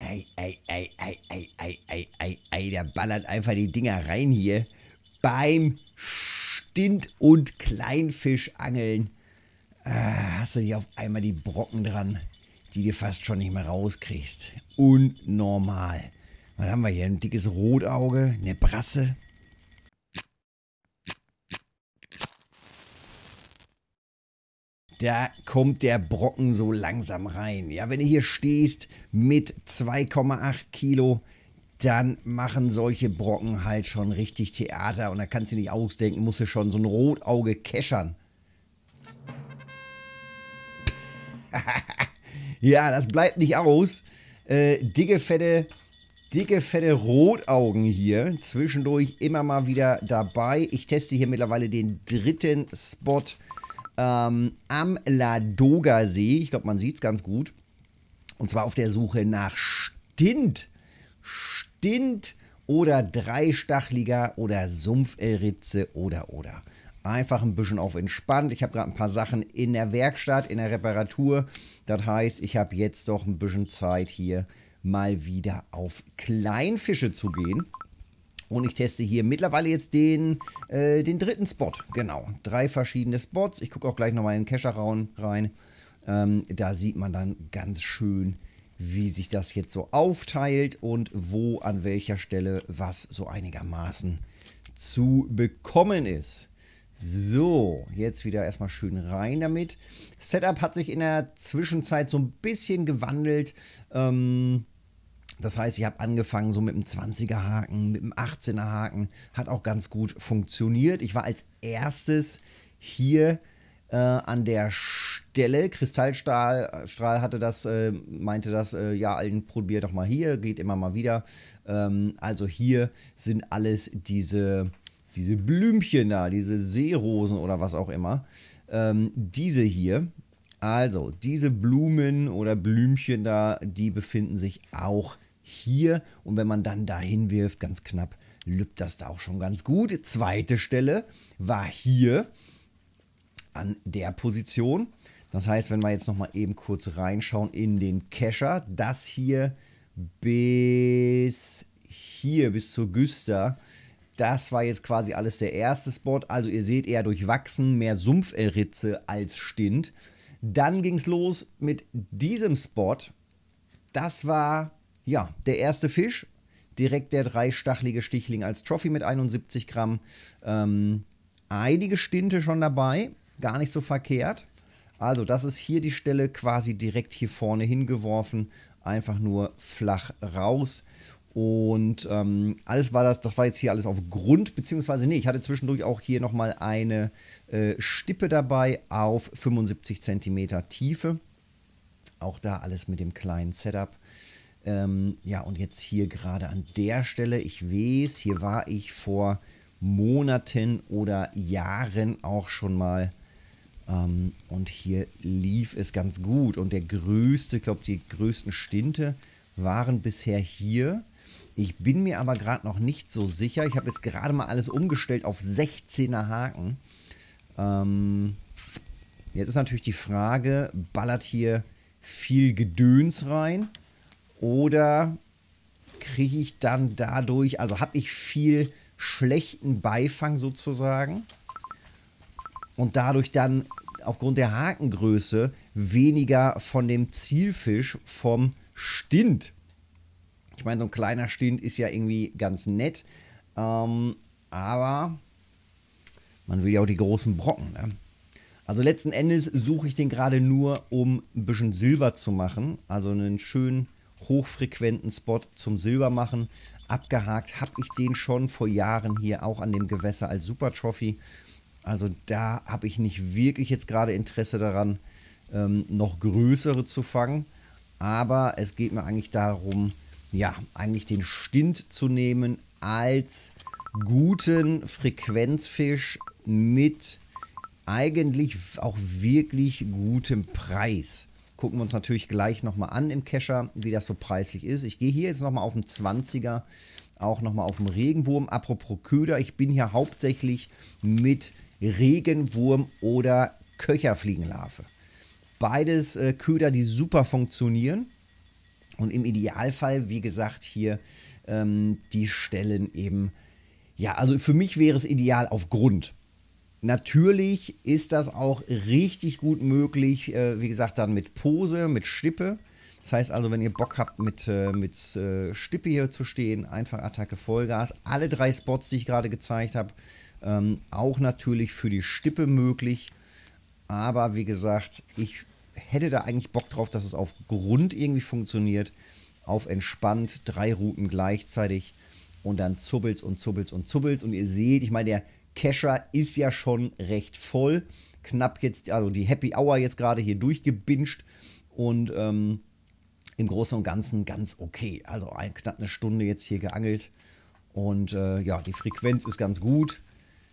Ei, ei, ei, ei, ei, ei, ei, ei, ei, der ballert einfach die Dinger rein hier. Beim Stint- und Kleinfischangeln ah, äh, hast du dir auf einmal die Brocken dran, die du fast schon nicht mehr rauskriegst. Unnormal. Was haben wir hier? Ein dickes Rotauge, eine Brasse, da kommt der Brocken so langsam rein. Ja, wenn du hier stehst mit 2,8 Kilo, dann machen solche Brocken halt schon richtig Theater und da kannst du nicht ausdenken, musst du schon so ein Rotauge keschern. ja, das bleibt nicht aus. Äh, dicke, fette, dicke, fette Rotaugen hier. Zwischendurch immer mal wieder dabei. Ich teste hier mittlerweile den dritten Spot ähm, am Ladoga-See. Ich glaube, man sieht es ganz gut. Und zwar auf der Suche nach Stint. Stint oder Dreistachliger oder Sumpfelritze oder oder. Einfach ein bisschen auf entspannt. Ich habe gerade ein paar Sachen in der Werkstatt, in der Reparatur. Das heißt, ich habe jetzt doch ein bisschen Zeit hier mal wieder auf Kleinfische zu gehen. Und ich teste hier mittlerweile jetzt den, äh, den dritten Spot. Genau, drei verschiedene Spots. Ich gucke auch gleich nochmal in den kescher rein. Ähm, da sieht man dann ganz schön, wie sich das jetzt so aufteilt und wo an welcher Stelle was so einigermaßen zu bekommen ist. So, jetzt wieder erstmal schön rein damit. Setup hat sich in der Zwischenzeit so ein bisschen gewandelt. Ähm, das heißt, ich habe angefangen so mit einem 20er Haken, mit einem 18er Haken. Hat auch ganz gut funktioniert. Ich war als erstes hier äh, an der Stelle. Kristallstrahl äh, Strahl hatte das, äh, meinte das, äh, ja, Alten, probier doch mal hier, geht immer mal wieder. Ähm, also hier sind alles diese, diese Blümchen da, diese Seerosen oder was auch immer. Ähm, diese hier. Also, diese Blumen oder Blümchen da, die befinden sich auch hier. Und wenn man dann dahin wirft, ganz knapp, lübt das da auch schon ganz gut. Zweite Stelle war hier an der Position. Das heißt, wenn wir jetzt nochmal eben kurz reinschauen in den Kescher, das hier bis hier, bis zur Güster, das war jetzt quasi alles der erste Spot. Also ihr seht eher durchwachsen, mehr Sumpfelritze als Stint. Dann ging es los mit diesem Spot. Das war ja, der erste Fisch, direkt der dreistachelige Stichling als Trophy mit 71 Gramm. Ähm, einige Stinte schon dabei, gar nicht so verkehrt. Also das ist hier die Stelle quasi direkt hier vorne hingeworfen, einfach nur flach raus. Und ähm, alles war das, das war jetzt hier alles auf Grund, beziehungsweise nee, ich hatte zwischendurch auch hier nochmal eine äh, Stippe dabei auf 75 cm Tiefe. Auch da alles mit dem kleinen Setup. Ähm, ja, und jetzt hier gerade an der Stelle, ich weiß, hier war ich vor Monaten oder Jahren auch schon mal. Ähm, und hier lief es ganz gut. Und der größte, ich glaube, die größten Stinte waren bisher hier. Ich bin mir aber gerade noch nicht so sicher. Ich habe jetzt gerade mal alles umgestellt auf 16er Haken. Ähm, jetzt ist natürlich die Frage, ballert hier viel Gedöns rein oder kriege ich dann dadurch, also habe ich viel schlechten Beifang sozusagen und dadurch dann aufgrund der Hakengröße weniger von dem Zielfisch vom Stint. Ich meine, so ein kleiner Stint ist ja irgendwie ganz nett, ähm, aber man will ja auch die großen Brocken. Ne? Also letzten Endes suche ich den gerade nur, um ein bisschen Silber zu machen, also einen schönen hochfrequenten Spot zum Silber machen. Abgehakt habe ich den schon vor Jahren hier auch an dem Gewässer als Super Trophy. Also da habe ich nicht wirklich jetzt gerade Interesse daran, ähm, noch größere zu fangen. Aber es geht mir eigentlich darum, ja, eigentlich den Stint zu nehmen als guten Frequenzfisch mit eigentlich auch wirklich gutem Preis. Gucken wir uns natürlich gleich nochmal an im Kescher, wie das so preislich ist. Ich gehe hier jetzt nochmal auf den 20er, auch nochmal auf den Regenwurm. Apropos Köder, ich bin hier hauptsächlich mit Regenwurm oder Köcherfliegenlarve. Beides äh, Köder, die super funktionieren. Und im Idealfall, wie gesagt, hier ähm, die Stellen eben, ja, also für mich wäre es ideal auf Grund. Natürlich ist das auch richtig gut möglich, äh, wie gesagt, dann mit Pose, mit Stippe. Das heißt also, wenn ihr Bock habt, mit, äh, mit äh, Stippe hier zu stehen, einfach Attacke Vollgas. Alle drei Spots, die ich gerade gezeigt habe, ähm, auch natürlich für die Stippe möglich. Aber wie gesagt, ich hätte da eigentlich Bock drauf, dass es auf Grund irgendwie funktioniert. Auf entspannt, drei Routen gleichzeitig und dann zubbelt's und zubbelt's und zubbelt's. Und ihr seht, ich meine, der Kescher ist ja schon recht voll. Knapp jetzt, also die Happy Hour jetzt gerade hier durchgebinscht und ähm, im Großen und Ganzen ganz okay. Also ein, knapp eine Stunde jetzt hier geangelt und äh, ja, die Frequenz ist ganz gut.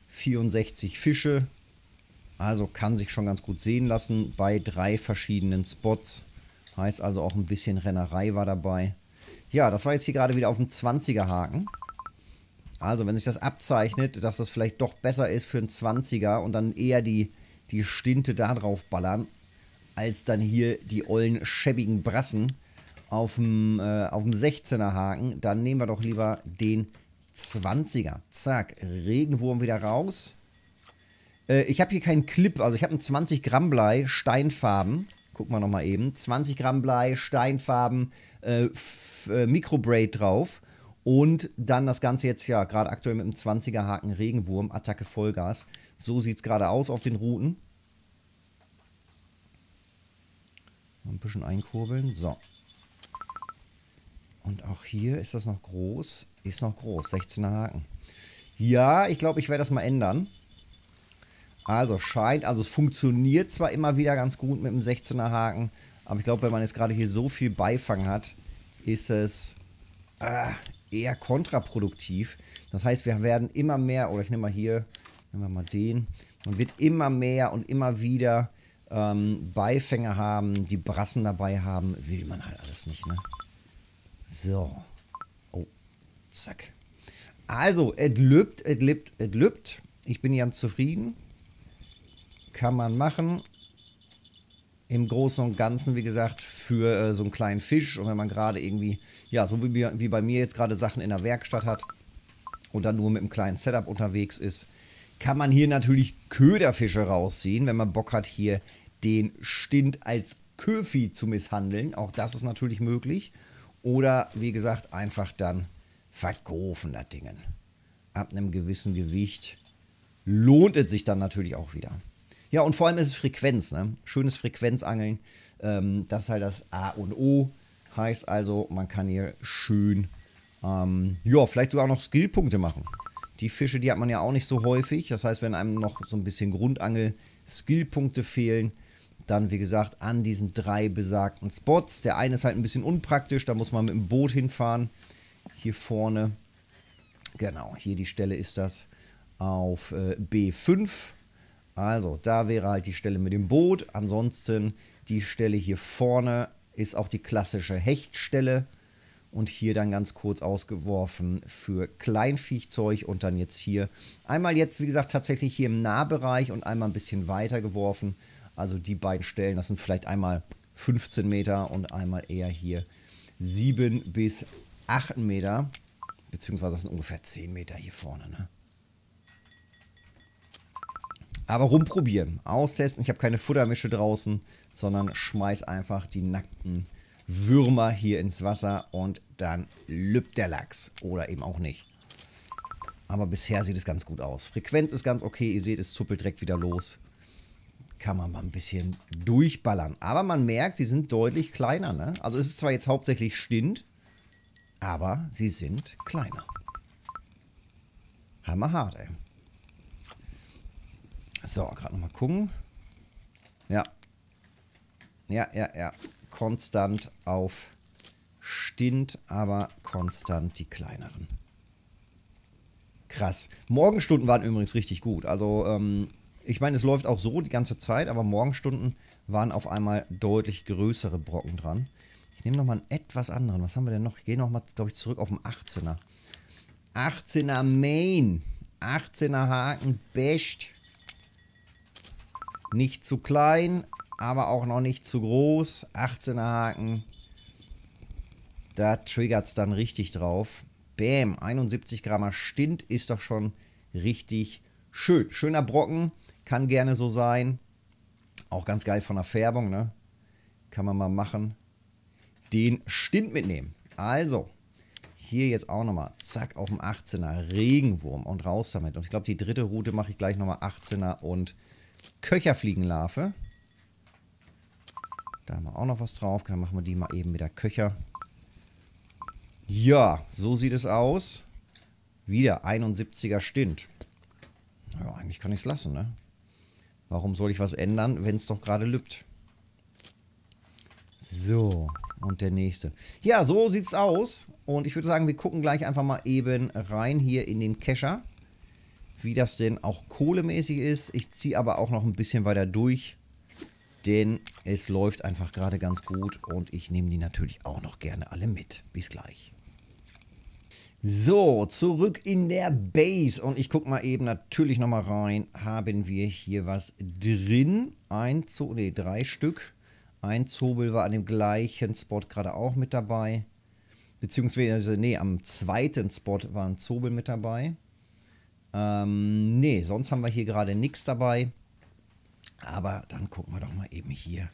64 Fische, also kann sich schon ganz gut sehen lassen bei drei verschiedenen Spots. Heißt also auch ein bisschen Rennerei war dabei. Ja, das war jetzt hier gerade wieder auf dem 20er Haken. Also, wenn sich das abzeichnet, dass das vielleicht doch besser ist für einen 20er und dann eher die, die Stinte da drauf ballern, als dann hier die ollen schäbigen Brassen auf dem, äh, 16er Haken, dann nehmen wir doch lieber den 20er. Zack, Regenwurm wieder raus. Äh, ich habe hier keinen Clip, also ich habe einen 20 Gramm Blei, Steinfarben. Gucken wir nochmal eben. 20 Gramm Blei, Steinfarben, äh, äh, Microbraid drauf. Und dann das Ganze jetzt ja gerade aktuell mit dem 20er-Haken Regenwurm, Attacke Vollgas. So sieht es gerade aus auf den Routen. Ein bisschen einkurbeln. So. Und auch hier ist das noch groß. Ist noch groß. 16er Haken. Ja, ich glaube, ich werde das mal ändern. Also scheint, also es funktioniert zwar immer wieder ganz gut mit dem 16er Haken, aber ich glaube, wenn man jetzt gerade hier so viel Beifang hat, ist es, äh, eher kontraproduktiv. Das heißt, wir werden immer mehr, oder ich nehme mal hier, nehmen wir mal den, man wird immer mehr und immer wieder ähm, Beifänger haben, die Brassen dabei haben. Will man halt alles nicht, ne? So. Oh, zack. Also, es lübt, es lübt, es lübt. Ich bin ganz zufrieden. Kann man machen im Großen und Ganzen, wie gesagt, für äh, so einen kleinen Fisch. Und wenn man gerade irgendwie, ja, so wie, wie bei mir jetzt gerade Sachen in der Werkstatt hat und dann nur mit einem kleinen Setup unterwegs ist, kann man hier natürlich Köderfische rausziehen, wenn man Bock hat, hier den Stint als Köfi zu misshandeln. Auch das ist natürlich möglich. Oder, wie gesagt, einfach dann verkaufen das Dingen. Ab einem gewissen Gewicht lohnt es sich dann natürlich auch wieder. Ja, und vor allem ist es Frequenz. Ne? Schönes Frequenzangeln. Ähm, das ist halt das A und O. Heißt also, man kann hier schön, ähm, ja, vielleicht sogar noch Skillpunkte machen. Die Fische, die hat man ja auch nicht so häufig. Das heißt, wenn einem noch so ein bisschen Grundangel-Skillpunkte fehlen, dann, wie gesagt, an diesen drei besagten Spots. Der eine ist halt ein bisschen unpraktisch, da muss man mit dem Boot hinfahren. Hier vorne, genau, hier die Stelle ist das auf äh, B5. Also, da wäre halt die Stelle mit dem Boot. Ansonsten die Stelle hier vorne ist auch die klassische Hechtstelle. Und hier dann ganz kurz ausgeworfen für Kleinviechzeug und dann jetzt hier. Einmal jetzt, wie gesagt, tatsächlich hier im Nahbereich und einmal ein bisschen weiter geworfen. Also die beiden Stellen, das sind vielleicht einmal 15 Meter und einmal eher hier 7 bis 8 Meter. Beziehungsweise das sind ungefähr 10 Meter hier vorne, ne? Aber rumprobieren, austesten. Ich habe keine Futtermische draußen, sondern schmeiß einfach die nackten Würmer hier ins Wasser und dann lübt der Lachs. Oder eben auch nicht. Aber bisher sieht es ganz gut aus. Frequenz ist ganz okay. Ihr seht, es zuppelt direkt wieder los. Kann man mal ein bisschen durchballern. Aber man merkt, die sind deutlich kleiner. Ne? Also es ist zwar jetzt hauptsächlich Stint, aber sie sind kleiner. Hammerhart, ey. So, gerade nochmal gucken. Ja. Ja, ja, ja. Konstant auf Stint, aber konstant die kleineren. Krass. Morgenstunden waren übrigens richtig gut. Also, ähm, ich meine, es läuft auch so die ganze Zeit, aber Morgenstunden waren auf einmal deutlich größere Brocken dran. Ich nehme nochmal einen etwas anderen. Was haben wir denn noch? Ich gehe nochmal, glaube ich, zurück auf den 18er. 18er Main. 18er Haken, Best. Nicht zu klein, aber auch noch nicht zu groß. 18er Haken. Da triggert es dann richtig drauf. Bäm, 71 Gramm Stint ist doch schon richtig schön. Schöner Brocken, kann gerne so sein. Auch ganz geil von der Färbung, ne? Kann man mal machen. Den Stint mitnehmen. Also, hier jetzt auch nochmal, zack, auf dem 18er Regenwurm und raus damit. Und ich glaube, die dritte Route mache ich gleich nochmal 18er und Köcherfliegenlarve. Da haben wir auch noch was drauf. Dann machen wir die mal eben mit der Köcher. Ja, so sieht es aus. Wieder 71er Stint. Ja, eigentlich kann ich es lassen, ne? Warum soll ich was ändern, wenn es doch gerade lübt? So, und der nächste. Ja, so sieht's aus. Und ich würde sagen, wir gucken gleich einfach mal eben rein hier in den Kescher wie das denn auch kohlemäßig ist. Ich ziehe aber auch noch ein bisschen weiter durch, denn es läuft einfach gerade ganz gut und ich nehme die natürlich auch noch gerne alle mit. Bis gleich. So, zurück in der Base und ich gucke mal eben natürlich nochmal rein. Haben wir hier was drin? Ein Zobel, nee, drei Stück. Ein Zobel war an dem gleichen Spot gerade auch mit dabei. Beziehungsweise, nee, am zweiten Spot war ein Zobel mit dabei. Ähm, nee, sonst haben wir hier gerade nichts dabei. Aber dann gucken wir doch mal eben hier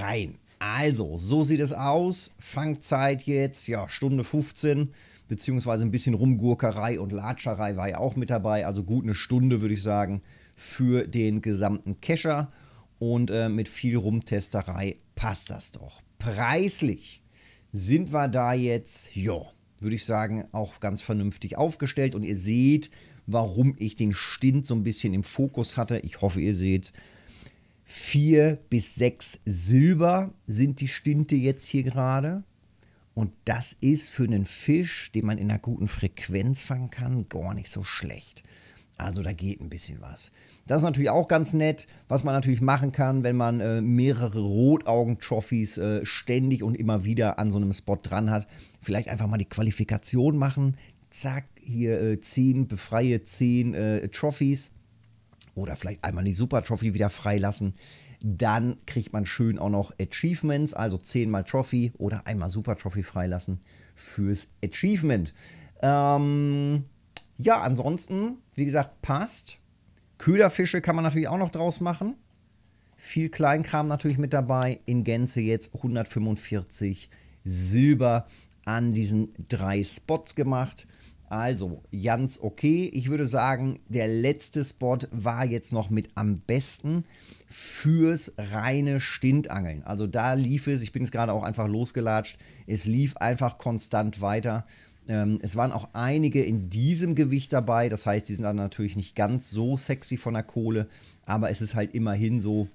rein. Also, so sieht es aus. Fangzeit jetzt, ja, Stunde 15, beziehungsweise ein bisschen Rumgurkerei und Latscherei war ja auch mit dabei. Also gut eine Stunde, würde ich sagen, für den gesamten Kescher. Und äh, mit viel Rumtesterei passt das doch. Preislich sind wir da jetzt, ja, würde ich sagen, auch ganz vernünftig aufgestellt. Und ihr seht, warum ich den Stint so ein bisschen im Fokus hatte. Ich hoffe, ihr seht vier bis sechs Silber sind die Stinte jetzt hier gerade. Und das ist für einen Fisch, den man in einer guten Frequenz fangen kann, gar nicht so schlecht. Also da geht ein bisschen was. Das ist natürlich auch ganz nett, was man natürlich machen kann, wenn man äh, mehrere rotaugen trophies äh, ständig und immer wieder an so einem Spot dran hat. Vielleicht einfach mal die Qualifikation machen. Zack, hier äh, ziehen, befreie ziehen, äh, Trophies oder vielleicht einmal die Super Trophy wieder freilassen. Dann kriegt man schön auch noch Achievements, also zehnmal Trophy oder einmal Super Trophy freilassen fürs Achievement. Ähm, ja, ansonsten, wie gesagt, passt. Köderfische kann man natürlich auch noch draus machen. Viel Kleinkram natürlich mit dabei. In Gänze jetzt 145 Silber an diesen drei Spots gemacht. Also, ganz okay. Ich würde sagen, der letzte Spot war jetzt noch mit am besten fürs reine Stintangeln. Also da lief es, ich bin jetzt gerade auch einfach losgelatscht, es lief einfach konstant weiter. Ähm, es waren auch einige in diesem Gewicht dabei, das heißt, die sind dann natürlich nicht ganz so sexy von der Kohle, aber es ist halt immerhin so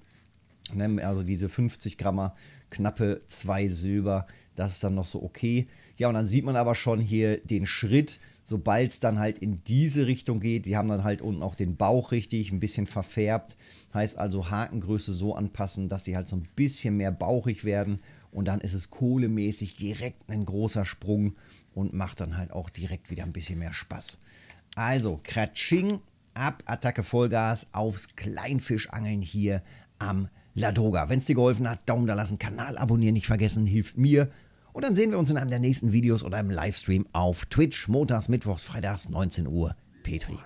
Ne, also diese 50 Gramm, knappe 2 Silber, das ist dann noch so okay. Ja, und dann sieht man aber schon hier den Schritt, sobald es dann halt in diese Richtung geht. Die haben dann halt unten auch den Bauch richtig ein bisschen verfärbt. Heißt also Hakengröße so anpassen, dass die halt so ein bisschen mehr bauchig werden. Und dann ist es kohlemäßig direkt ein großer Sprung und macht dann halt auch direkt wieder ein bisschen mehr Spaß. Also, Kratsching, ab, Attacke Vollgas aufs Kleinfischangeln hier am Ladoga. Wenn es dir geholfen hat, Daumen da lassen, Kanal abonnieren nicht vergessen, hilft mir. Und dann sehen wir uns in einem der nächsten Videos oder im Livestream auf Twitch, montags, mittwochs, freitags, 19 Uhr. Petri.